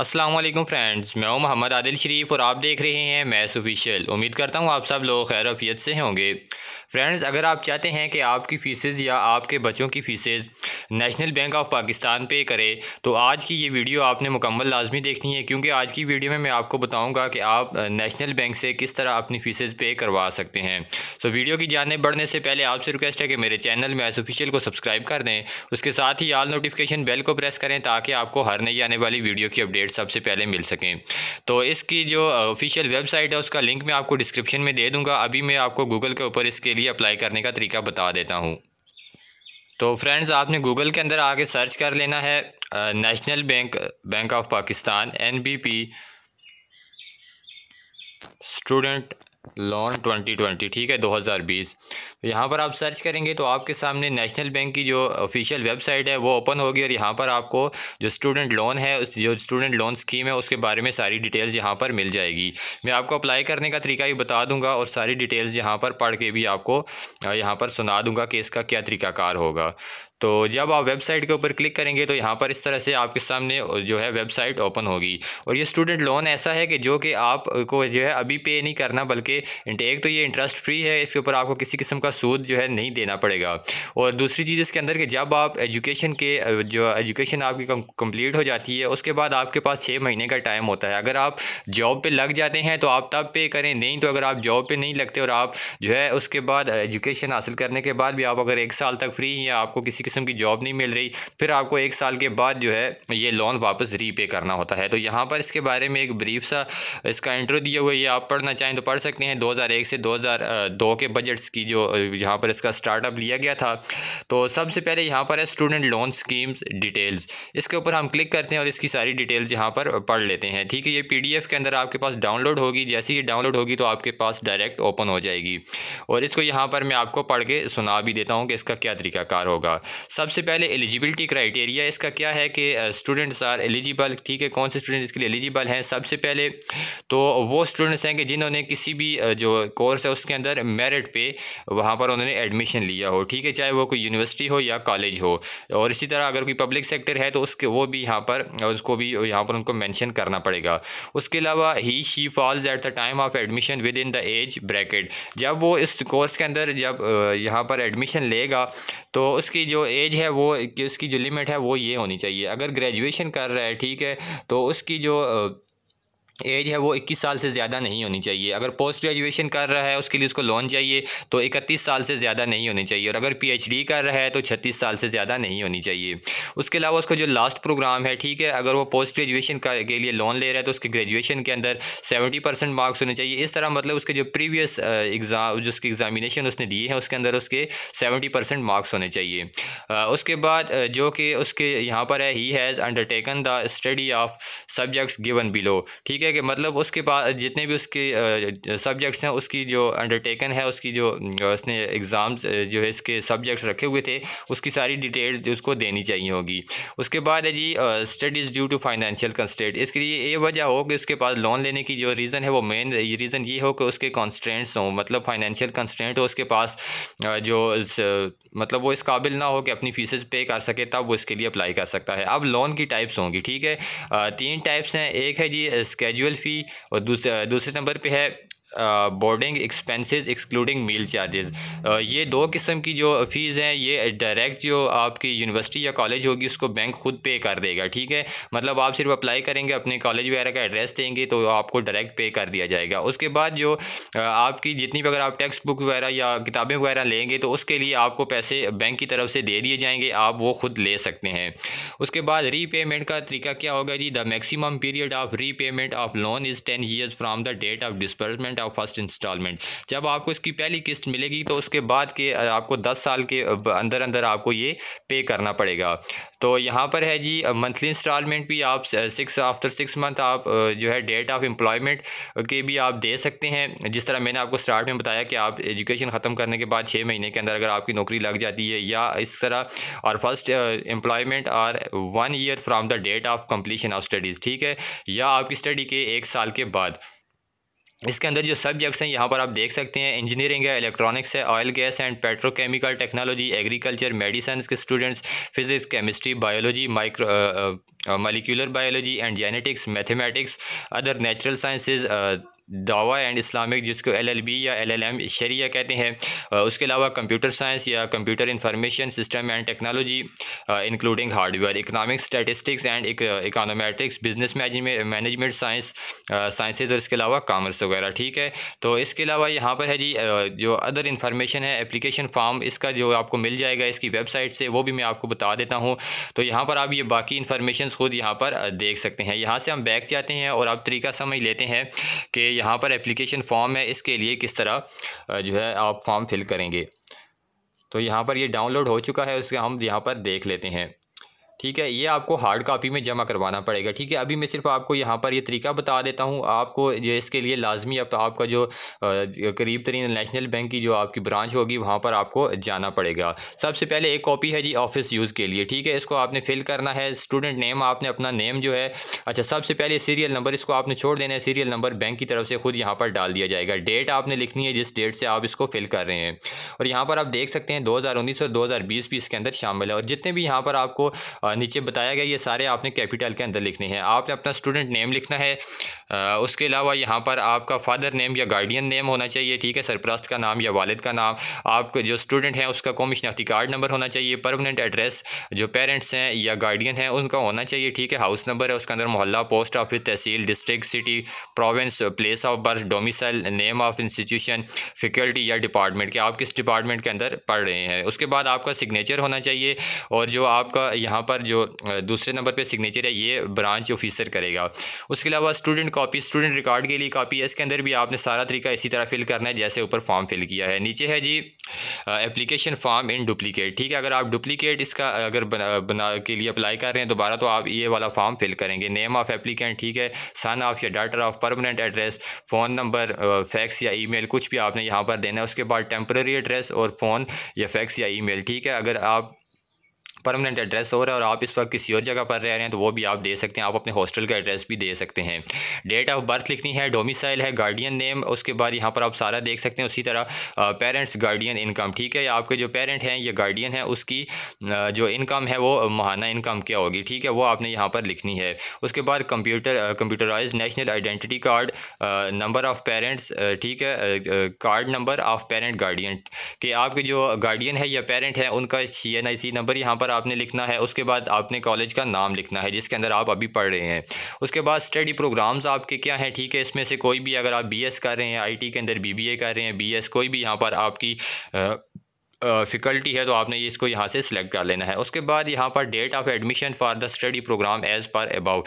अस्सलाम वालेकुम फ्रेंड्स मैं हूं मोहम्मद आदिल शरीफ और आप देख रहे हैं मैथ्स ऑफिशियल उम्मीद करता हूं आप सब लोग खैर अफियत से होंगे फ्रेंड्स अगर आप चाहते हैं कि आपकी फ़ीसेज या आपके बच्चों की फ़ीसेज national bank of Pakistan pay करे तो आज की ये वीडियो आपने मुकम्मल लाजमी देखनी है क्योंकि आज की वीडियो में मैं आपको बताऊँगा कि आप नेशनल बैंक से किस तरह अपनी फ़ीसेज पे करवा सकते हैं तो वीडियो की जानब बढ़ने से पहले आपसे रिक्वेस्ट है कि मेरे चैनल मैथ्स ऑफिशियल को सब्सक्राइब कर दें उसके साथ ही आल नोटिफिकेशन बेल को प्रेस करें ताकि आपको हर नई आने वाली वीडियो की अपडेट अपडेट सबसे पहले मिल सकें तो इसकी जो ऑफिशियल वेबसाइट है उसका लिंक मैं आपको डिस्क्रिप्शन में दे दूँगा अभी मैं आपको गूगल के ऊपर इसके लिए अप्लाई करने का तरीका बता देता हूँ तो फ्रेंड्स आपने गूगल के अंदर आगे सर्च कर लेना है national bank bank of Pakistan an student loan 2020 ठीक है 2020 तो यहाँ पर आप सर्च करेंगे तो आपके सामने नेशनल बैंक की जो ऑफिशियल वेबसाइट है वो ओपन होगी और यहाँ पर आपको जो स्टूडेंट लोन है जो स्टूडेंट लोन स्कीम है उसके बारे में सारी डिटेल्स यहाँ पर मिल जाएगी मैं आपको अप्लाई करने का तरीका भी बता दूंगा और सारी डिटेल्स यहाँ पर पढ़ के भी आपको यहाँ पर सुना दूंगा कि इसका क्या तरीकाकार होगा तो जब आप वेबसाइट के ऊपर क्लिक करेंगे तो यहाँ पर इस तरह से आपके सामने जो है वेबसाइट ओपन होगी और ये स्टूडेंट लोन ऐसा है कि जो कि आपको जो है अभी पे नहीं करना बल्कि एक तो ये इंटरेस्ट फ्री है इसके ऊपर आपको किसी किस्म का सूद जो है नहीं देना पड़ेगा और दूसरी चीज़ इसके अंदर कि जब आप एजुकेशन के जो एजुकेशन आपकी कम्प्लीट हो जाती है उसके बाद आपके पास छः महीने का टाइम होता है अगर आप जॉब पर लग जाते हैं तो आप तब पे करें नहीं तो अगर आप जॉब पर नहीं लगते और आप जो है उसके बाद एजुकेशन हासिल करने के बाद भी आप अगर एक साल तक फ्री हैं आपको किसी किस्म की जॉब नहीं मिल रही फिर आपको एक साल के बाद जो है ये लोन वापस रीपे करना होता है तो यहाँ पर इसके बारे में एक ब्रीफ सा इसका इंटरव्यू दिया हुआ ये आप पढ़ना चाहें तो पढ़ सकते हैं 2001 से 2002 के बजट्स की जो यहाँ पर इसका स्टार्टअप लिया गया था तो सबसे पहले यहाँ पर है स्टूडेंट लोन स्कीम्स डिटेल्स इसके ऊपर हम क्लिक करते हैं और इसकी सारी डिटेल्स यहाँ पर पढ़ लेते हैं ठीक है ये पी के अंदर आपके पास डाउनलोड होगी जैसे ही डाउनलोड होगी तो आपके पास डायरेक्ट ओपन हो जाएगी और इसको यहाँ पर मैं आपको पढ़ के सुना भी देता हूँ कि इसका क्या तरीकाकार होगा सबसे पहले एलिजिबिलिटी क्राइटेरिया इसका क्या है कि स्टूडेंट्स आर एलिजिबल ठीक है कौन से स्टूडेंट इसके लिए एलिजिबल हैं सबसे पहले तो वो स्टूडेंट्स हैं कि जिन्होंने किसी भी जो कोर्स है उसके अंदर मेरिट पे वहाँ पर उन्होंने एडमिशन लिया हो ठीक है चाहे वो कोई यूनिवर्सिटी हो या कॉलेज हो और इसी तरह अगर कोई पब्लिक सेक्टर है तो उसके वो भी यहाँ पर उसको भी यहाँ पर उनको मैंशन करना पड़ेगा उसके अलावा ही she falls at the time of admission within the age bracket जब वो इस कोर्स के अंदर जब यहाँ पर एडमिशन लेगा तो उसकी जो एज है वो उसकी जो लिमिट है वो ये होनी चाहिए अगर ग्रेजुएशन कर रहा है ठीक है तो उसकी जो एज है वो 21 साल से ज़्यादा नहीं होनी चाहिए अगर पोस्ट ग्रेजुएशन कर रहा है उसके लिए उसको लोन चाहिए तो 31 साल से ज़्यादा नहीं होनी चाहिए और अगर पीएचडी कर रहा है तो 36 साल से ज़्यादा नहीं होनी चाहिए उसके अलावा उसका जो लास्ट प्रोग्राम है ठीक है अगर वो पोस्ट ग्रेजुएशन के लिए लोन ले रहा है तो उसके ग्रेजुएशन के अंदर सेवेंटी मार्क्स होने चाहिए इस तरह मतलब उसके जो प्रीवियस एग्ज़ाम जो उसकी एग्ज़ामिनेशन उसने दिए हैं उसके अंदर उसके सेवेंटी मार्क्स होने चाहिए उसके बाद जो कि उसके यहाँ पर है he has undertaken the study of subjects given below ठीक है है कि मतलब उसके पास जितने भी उसके सब्जेक्ट्स हैं उसकी जो अंडरटेकन है उसकी जो उसने एग्ज़ाम्स जो है इसके सब्जेक्ट्स रखे हुए थे उसकी सारी डिटेल उसको देनी चाहिए होगी उसके बाद है जी studies due to financial constant इसके लिए ये वजह हो कि उसके पास लोन लेने की जो रीज़न है वो मेन रीज़न ये हो कि उसके कॉन्स्टेंट्स हों मतलब फाइनेंशियल कंस्टेंट हो उसके पास जो मतलब वो इस काबिल ना हो कि अपनी फीसेज पे कर सके तब वो इसके लिए अप्लाई कर सकता है अब लोन की टाइप्स होंगी ठीक है तीन टाइप्स हैं एक है जी स्केच कैजुअल फ़ी और दूसरे दूसरे नंबर पे है boarding expenses excluding meal charges ये दो किस्म की जो फ़ीस हैं ये डायरेक्ट जो आपकी यूनिवर्सिटी या कॉलेज होगी उसको बैंक खुद पे कर देगा ठीक है मतलब आप सिर्फ अप्लाई करेंगे अपने कॉलेज वगैरह का एड्रेस देंगे तो आपको डायरेक्ट पे कर दिया जाएगा उसके बाद जो आपकी जितनी भी अगर आप टेक्स्ट बुक वगैरह या किताबें वगैरह लेंगे तो उसके लिए आपको पैसे बैंक की तरफ से दे दिए जाएंगे आप वो खुद ले सकते हैं उसके बाद रीपेमेंट का तरीका क्या होगा जी the maximum period of repayment of loan is ten years from the date of disbursement the first instalment जब आपको इसकी पहली किस्त मिलेगी तो उसके बाद के आपको दस साल के अंदर अंदर आपको ये पे करना पड़ेगा तो यहाँ पर है जी मंथली इंस्टॉलमेंट भी आप सिक्स आफ्टर सिक्स मंथ आप जो है डेट ऑफ एम्प्लॉयमेंट के भी आप दे सकते हैं जिस तरह मैंने आपको स्टार्ट में बताया कि आप एजुकेशन ख़त्म करने के बाद छः महीने के अंदर अगर आपकी नौकरी लग जाती है या इस तरह और first employment or one year from the date of completion of studies ठीक है या आपकी स्टडी के एक साल के बाद इसके अंदर जो सब्जेक्ट्स हैं यहाँ पर आप देख सकते हैं इंजीनियरिंग है इलेक्ट्रॉनिक्स है oil gas and petrochemical technology agriculture medicine के students physics chemistry biology micro molecular biology and genetics mathematics other natural sciences दावा एंड इस्लामिक जिसको एलएलबी या एलएलएम शरिया कहते हैं उसके अलावा कंप्यूटर साइंस या computer information system and technology including hardware economic statistics and econometrics business management science sciences और इसके अलावा कामर्स वगैरह ठीक है तो इसके अलावा यहाँ पर है जी जो अदर इन्फॉर्मेशन है एप्लीकेशन फॉर्म इसका जो आपको मिल जाएगा इसकी वेबसाइट से वो भी मैं आपको बता देता हूँ तो यहाँ पर आप ये बाकी इन्फॉर्मेशन खुद यहाँ पर देख सकते हैं यहाँ से हम बैक जाते हैं और आप तरीका समझ लेते हैं कि यहाँ पर एप्लीकेशन फॉर्म है इसके लिए किस तरह जो है आप फॉर्म फिल करेंगे तो यहाँ पर ये डाउनलोड हो चुका है उसके हम यहाँ पर देख लेते हैं ठीक है ये आपको हार्ड कापी में जमा करवाना पड़ेगा ठीक है अभी मैं सिर्फ आपको यहाँ पर ये तरीका बता देता हूँ आपको ये इसके लिए लाजमी आप, आपका जो करीब तरीन नेशनल बैंक की जो आपकी ब्रांच होगी वहाँ पर आपको जाना पड़ेगा सबसे पहले एक कॉपी है जी ऑफिस यूज़ के लिए ठीक है इसको आपने फिल करना है स्टूडेंट नेम आपने अपना नेम जो है अच्छा सबसे पहले सीरियल नंबर इसको आपने छोड़ देना है सीरियल नंबर बैंक की तरफ से खुद यहाँ पर डाल दिया जाएगा डेट आपने लिखनी है जिस डेट से आप इसको फिल कर रहे हैं और यहाँ पर आप देख सकते हैं दो और दो बीस इसके अंदर शामिल है और जितने भी यहाँ पर आपको नीचे बताया गया ये सारे आपने कैपिटल के अंदर लिखने हैं आपने अपना स्टूडेंट नेम लिखना है उसके अलावा यहाँ पर आपका फादर नेम या गार्डियन नेम होना चाहिए ठीक है सरपरस्त का नाम या वालद का नाम आपके जो स्टूडेंट हैं उसका कौमी शनाख्ती कार्ड नंबर होना चाहिए परमानेंट एड्रेस जो पेरेंट्स हैं या गार्डियन हैं उनका होना चाहिए ठीक है हाउस नंबर है उसके अंदर मोहल्ला पोस्ट ऑफिस तहसील district city province place of birth domicile name of institution faculty या डिपार्टमेंट के आप किस डिपार्टमेंट के अंदर पढ़ रहे हैं उसके बाद आपका सिग्नेचर होना चाहिए और जो आपका यहाँ पर जो दूसरे नंबर पर सिग्नेचर है ये ब्रांच ऑफिसर करेगा उसके अलावा स्टूडेंट कॉपी स्टूडेंट रिकॉर्ड के लिए कॉपी है इसके अंदर भी आपने सारा तरीका इसी तरह फिल करना है जैसे ऊपर फॉर्म फिल किया है नीचे है जी एप्लीकेशन फॉर्म इन डुप्लीकेट ठीक है अगर आप डुप्लीकेट इसका अगर बना, बना के लिए अप्लाई कर रहे हैं दोबारा तो आप ये वाला फॉर्म फिल करेंगे नेम ऑफ एप्लीकेंट ठीक है सन ऑफ या daughter of permanent address phone number fax या ईमेल कुछ भी आपने यहाँ पर देना है उसके बाद टेम्प्रेरी एड्रेस और फ़ोन या फैक्स या ईमेल ठीक है अगर आप परमानेंट एड्रेस हो रहा है और आप इस वक्त किसी और जगह पर रह रहे हैं तो वो भी आप दे सकते हैं आप अपने हॉस्टल का एड्रेस भी दे सकते हैं डेट ऑफ बर्थ लिखनी है डोमिसाइल है गार्डियन नेम उसके बाद यहाँ पर आप सारा देख सकते हैं उसी तरह पेरेंट्स गार्डियन इनकम ठीक है आपके जो पेरेंट हैं या गार्डियन है उसकी जो इनकम है वो महाना इनकम क्या होगी ठीक है वो आपने यहाँ पर लिखनी है उसके बाद computer computerize national identity card number of parents ठीक है card number of parent guardian के आपके जो गार्डियन है या पेरेंट है उनका सी एन आई सी नंबर यहाँ पर आपने लिखना है उसके बाद आपने कॉलेज का नाम लिखना है जिसके अंदर आप अभी पढ़ रहे हैं उसके बाद स्टडी प्रोग्राम्स आपके क्या हैं ठीक है इसमें से कोई भी अगर आप बी कर रहे हैं आई के अंदर बी कर रहे हैं बी कोई भी यहाँ पर आपकी फ़िकल्टी है तो आपने ये इसको यहाँ से सिलेक्ट कर लेना है उसके बाद यहाँ पर date of admission for the study program as per above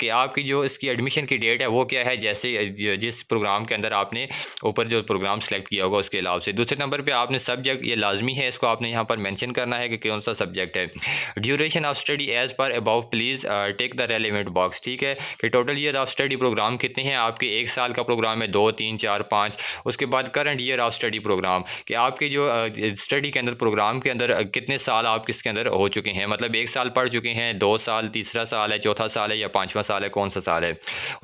कि आपकी जो इसकी एडमिशन की डेट है वो क्या है जैसे जिस प्रोग्राम के अंदर आपने ऊपर जो प्रोग्राम सेलेक्ट किया होगा उसके अलावा से दूसरे नंबर पर आपने सब्जेक्ट ये लाजमी है इसको आपने यहाँ पर मैंशन करना है कि कौन सा सब्जेक्ट है duration of study as per above please tick the relevant box ठीक है कि total year of study program कितने हैं आपके एक साल का प्रोग्राम है दो तीन चार पाँच उसके बाद current year of study program कि आपके जो स्टडी स्टडी के अंदर प्रोग्राम के अंदर कितने साल आप किसके अंदर हो चुके हैं मतलब एक साल पढ़ चुके हैं दो साल तीसरा साल है चौथा साल है या पाँचवा साल है कौन सा साल है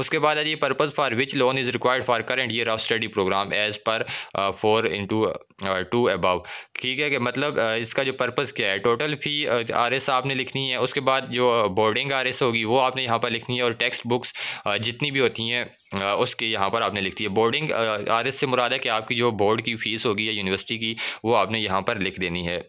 उसके बाद है जी purpose for which loan is required for current year of study program as per four into और टू अबव ठीक है कि मतलब इसका जो पर्पस क्या है टोटल फ़ी आर एस आपने लिखनी है उसके बाद जो बोर्डिंग आर एस होगी वो आपने यहाँ पर लिखनी है और टेक्स्ट बुक्स जितनी भी होती हैं उसके यहाँ पर आपने लिखती है बोर्डिंग आर एस से मुराद है कि आपकी जो बोर्ड की फ़ीस होगी या यूनिवर्सिटी की वो आपने यहाँ पर लिख देनी है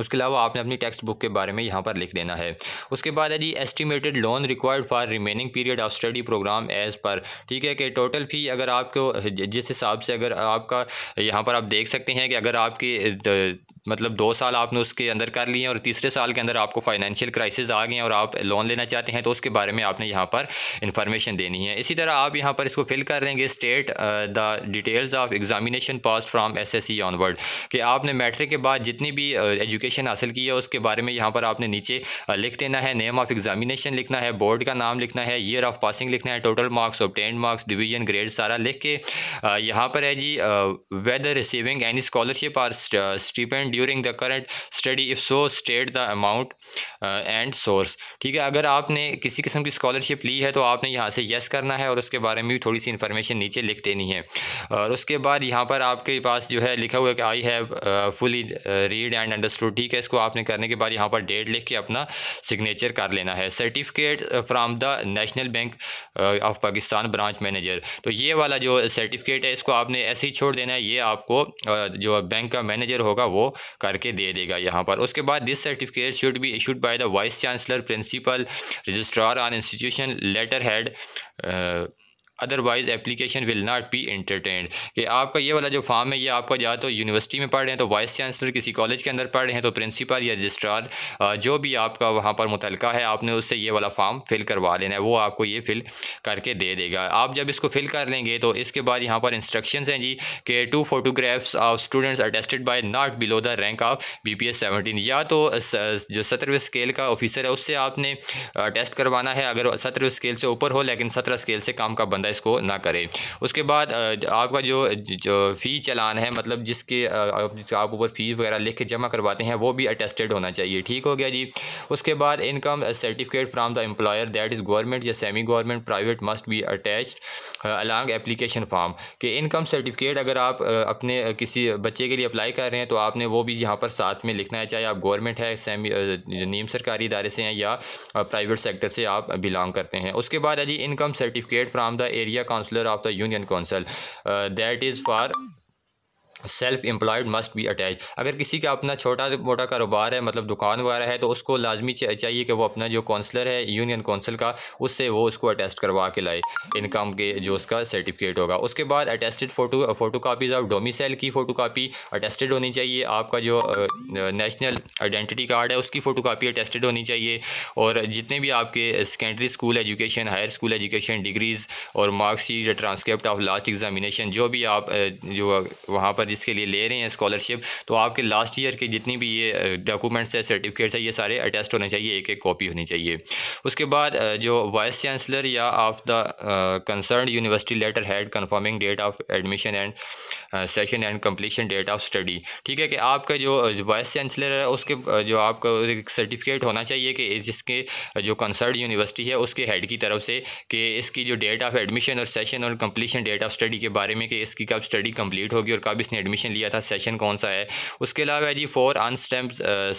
उसके अलावा आपने अपनी टेक्स्ट बुक के बारे में यहाँ पर लिख देना है उसके बाद है जी estimated loan required for remaining period of study program as per ठीक है कि टोटल फ़ी अगर आपको जिस हिसाब से अगर आपका यहाँ पर आप देख सकते हैं कि अगर आपकी मतलब दो साल आपने उसके अंदर कर लिए और तीसरे साल के अंदर आपको फाइनेंशियल क्राइसिस आ गए और आप लोन लेना चाहते हैं तो उसके बारे में आपने यहाँ पर इंफॉर्मेशन देनी है इसी तरह आप यहाँ पर इसको फिल कर लेंगे state the details of examination pass from S S C onward कि आपने मैट्रिक के बाद जितनी भी एजुकेशन uh, हासिल की है उसके बारे में यहाँ पर आपने नीचे uh, लिख देना है नेम ऑफ एग्जामिनेशन लिखना है बोर्ड का नाम लिखना है ईयर ऑफ पासिंग लिखना है total marks obtain marks division grade सारा लिख के uh, यहाँ पर है जी वेदर रिसीविंग एनी स्कॉलरशिप और stipend during the current study if so state the amount and source ठीक है अगर आपने किसी किस्म की स्कॉलरशिप ली है तो आपने यहाँ से येस करना है और उसके बारे में भी थोड़ी सी इन्फॉर्मेशन नीचे लिख देनी है और उसके बाद यहाँ पर आपके पास जो है लिखा हुआ है कि I have fully read and understood ठीक है इसको आपने करने के बाद यहाँ पर डेट लिख के अपना सिग्नेचर कर लेना है certificate from the national bank of Pakistan branch manager तो ये वाला जो सर्टिफिकेट है इसको आपने ऐसे ही छोड़ देना है ये आपको uh, जो बैंक का मैनेजर होगा वो करके दे देगा यहाँ पर उसके बाद this certificate should be issued by the vice chancellor principal registrar on institution letter head otherwise application will not be entertained कि आपका ये वाला जो फॉर्म है ये आपका या तो यूनिवर्सिटी में पढ़ रहे हैं तो वाइस चांसलर किसी कॉलेज के अंदर पढ़ रहे हैं तो प्रिंसिपल या रजिस्ट्रार जो भी आपका वहाँ पर मुतल है आपने उससे ये वाला फॉर्म फिल करवा लेना है वो आपको ये फिल करके दे देगा आप जब इसको फिल कर लेंगे तो इसके बाद यहाँ पर इंस्ट्रक्शन हैं जी कि two photographs of students attested by not below the rank of B P S seventeen या तो जो सत्रहवें स्केल का ऑफिसर है उससे आपने टेस्ट करवाना है अगर सत्रहवें स्केल से ऊपर हो लेकिन सत्रह स्केल से काम का बंद बंदा इसको ना करे उसके बाद आपका जो, जो फ़ी चलान है मतलब जिसके आप ऊपर फ़ी वगैरह लिख के जमा करवाते हैं वो भी अटेस्टेड होना चाहिए ठीक हो गया जी उसके बाद income certificate from the employer that is government या semi government private must be attach along application form कि इनकम सर्टिफिकेट अगर आप अपने किसी बच्चे के लिए अप्लाई कर रहे हैं तो आपने वो भी यहाँ पर साथ में लिखना है चाहे आप गवर्नमेंट है सेमी नीम सरकारी इदारे से हैं या प्राइवेट सेक्टर से आप बिलोंग करते हैं उसके बाद है जी income certificate from the area councillor of the union council that is for self employed must be attach अगर किसी का अपना छोटा मोटा कारोबार है मतलब दुकान वगैरह है तो उसको लाजमी चाहिए कि वो अपना जो काउंसलर है यूनियन काउंसिल का उससे वो उसको अटेस्ट करवा के लाए इनकम के जो उसका सर्टिफिकेट होगा उसके बाद attested photo photo copies of domicile की फ़ोटो कापी अटेस्टेड होनी चाहिए आपका जो नेशनल आइडेंटिटी कार्ड है उसकी फ़ोटो कापी अटेस्टेड होनी चाहिए और जितने भी आपके secondary school education higher school education degrees और marksheet transcript of last examination जो भी आप जो वहाँ पर जिसके लिए ले रहे हैं स्कॉलरशिप तो आपके लास्ट ईयर के जितनी भी ये डॉक्यूमेंट्स है सर्टिफिकेट्स है ये सारे अटेस्ट होने चाहिए एक एक कॉपी होनी चाहिए उसके बाद जो वाइस चांसलर या of the concern university letter head confirming date of admission and session and completion date of study ठीक है कि आपका जो वाइस चांसलर है उसके जो आपका सर्टिफिकेट होना चाहिए कि जिसके जो कंसर्न यूनिवर्सिटी है उसके हेड की तरफ से कि इसकी जो डेट ऑफ एडमिशन और सेशन और कम्प्लीशन डेट ऑफ स्टडी के बारे में कि इसकी कब स्टडी कम्प्लीट होगी और कब इसने एडमिशन लिया था सेशन कौन सा है उसके अलावा है जी four unstamp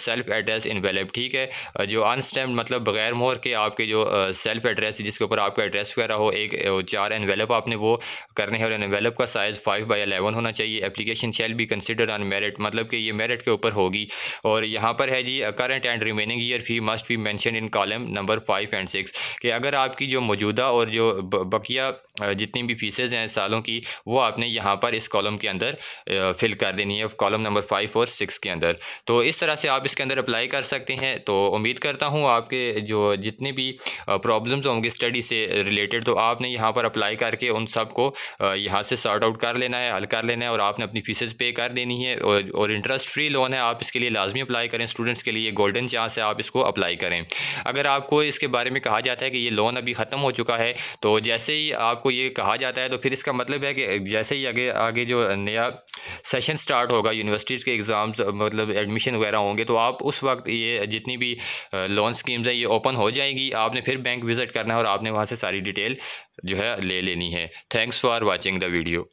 self address envelope ठीक है uh, जो अनस्टैम्प मतलब बगैर मोहर के आपके जो सेल्फ uh, एड्रेस जिसके ऊपर आपका एड्रेस वगैरह हो एक uh, चार एनवेलप आपने वो करने हैं और एनवेलप का साइज़ फाइव बाई अलेवन होना चाहिए application shall be consider on merit मतलब कि ये मेरिट के ऊपर होगी और यहाँ पर है जी current and remaining year fee must be mention in column number five and six कि अगर आपकी जो मौजूदा और जो बकिया जितनी भी फीसेज हैं सालों की वो आपने यहाँ पर इस कॉलम के अंदर फिल कर देनी है कॉलम नंबर फाइव और सिक्स के अंदर तो इस तरह से आप इसके अंदर अप्लाई कर सकते हैं तो उम्मीद करता हूँ आपके जो जितने भी प्रॉब्लम्स होंगे स्टडी से रिलेटेड तो आपने यहाँ पर अप्लाई करके उन सब को यहाँ से सॉर्ट आउट कर लेना है हल कर लेना है और आपने अपनी फीसेज पे कर देनी है और, और इंटरेस्ट फ्री लोन है आप इसके लिए लाजमी अप्लाई करें स्टूडेंट्स के लिए गोल्डन चांस है आप इसको अप्लाई करें अगर आपको इसके बारे में कहा जाता है कि ये लोन अभी ख़त्म हो चुका है तो जैसे ही आपको ये कहा जाता है तो फिर इसका मतलब है कि जैसे ही आगे आगे जो नया सेशन स्टार्ट होगा यूनिवर्सिटीज़ के एग्ज़ाम्स मतलब एडमिशन वगैरह होंगे तो आप उस वक्त ये जितनी भी लोन स्कीम्स हैं ये ओपन हो जाएगी आपने फिर बैंक विज़िट करना है और आपने वहाँ से सारी डिटेल जो है ले लेनी है thanks for watching the video